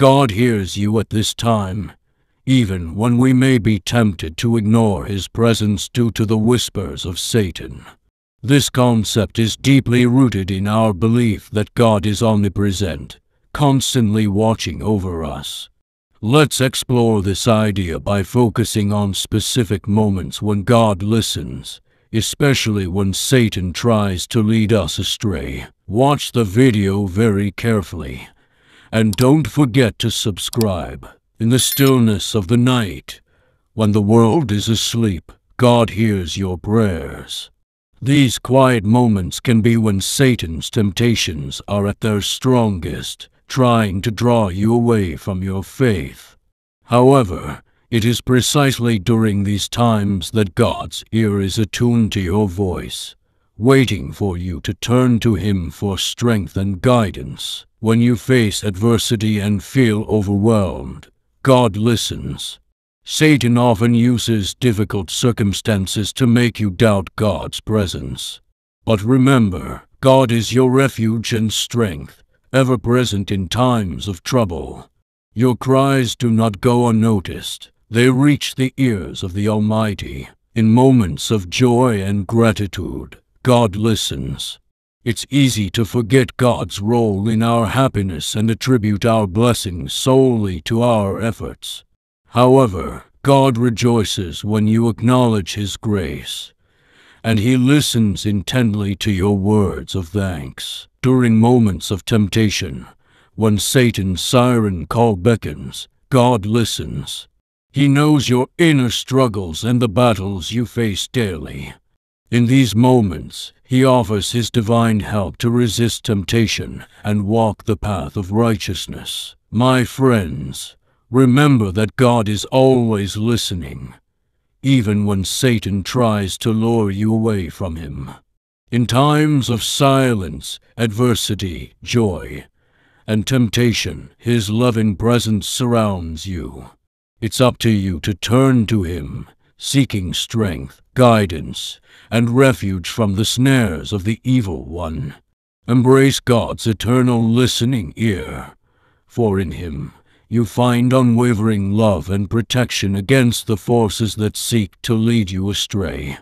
God hears you at this time, even when we may be tempted to ignore his presence due to the whispers of Satan. This concept is deeply rooted in our belief that God is omnipresent, constantly watching over us. Let's explore this idea by focusing on specific moments when God listens, especially when Satan tries to lead us astray. Watch the video very carefully and don't forget to subscribe. In the stillness of the night, when the world is asleep, God hears your prayers. These quiet moments can be when Satan's temptations are at their strongest, trying to draw you away from your faith. However, it is precisely during these times that God's ear is attuned to your voice waiting for you to turn to Him for strength and guidance. When you face adversity and feel overwhelmed, God listens. Satan often uses difficult circumstances to make you doubt God's presence. But remember, God is your refuge and strength, ever present in times of trouble. Your cries do not go unnoticed. They reach the ears of the Almighty in moments of joy and gratitude. God listens. It's easy to forget God's role in our happiness and attribute our blessings solely to our efforts. However, God rejoices when you acknowledge His grace, and He listens intently to your words of thanks. During moments of temptation, when Satan's siren call beckons, God listens. He knows your inner struggles and the battles you face daily. In these moments, he offers his divine help to resist temptation and walk the path of righteousness. My friends, remember that God is always listening, even when Satan tries to lure you away from him. In times of silence, adversity, joy, and temptation, his loving presence surrounds you. It's up to you to turn to him, seeking strength guidance, and refuge from the snares of the evil one. Embrace God's eternal listening ear, for in him you find unwavering love and protection against the forces that seek to lead you astray.